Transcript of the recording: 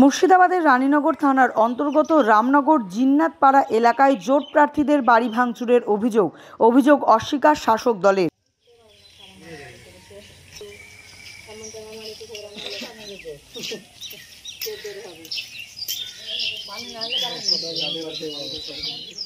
মুর্শিদাবাদের রানীনগর থানার অন্তর্গত রামনগর জিন্নাতপাড়া এলাকায় জোট প্রার্থীদের বাড়ি ভাঙচুরের অভিযোগ অভিযোগ অস্বীকার শাসক দলের